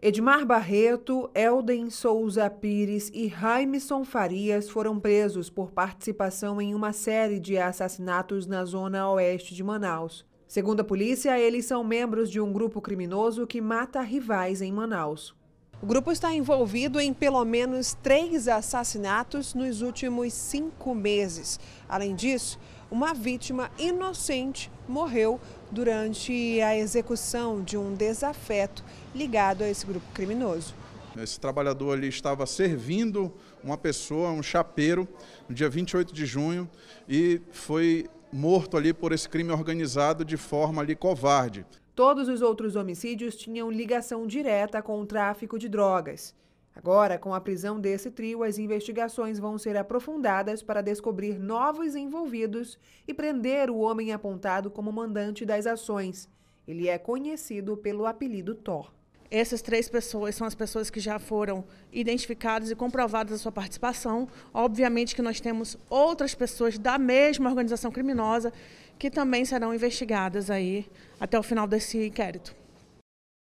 Edmar Barreto, Elden Souza Pires e Raimson Farias foram presos por participação em uma série de assassinatos na zona oeste de Manaus. Segundo a polícia, eles são membros de um grupo criminoso que mata rivais em Manaus. O grupo está envolvido em pelo menos três assassinatos nos últimos cinco meses. Além disso, uma vítima inocente morreu durante a execução de um desafeto ligado a esse grupo criminoso. Esse trabalhador ali estava servindo uma pessoa, um chapeiro, no dia 28 de junho e foi morto ali por esse crime organizado de forma ali covarde. Todos os outros homicídios tinham ligação direta com o tráfico de drogas. Agora, com a prisão desse trio, as investigações vão ser aprofundadas para descobrir novos envolvidos e prender o homem apontado como mandante das ações. Ele é conhecido pelo apelido Thor. Essas três pessoas são as pessoas que já foram identificadas e comprovadas a sua participação. Obviamente que nós temos outras pessoas da mesma organização criminosa que também serão investigadas aí até o final desse inquérito.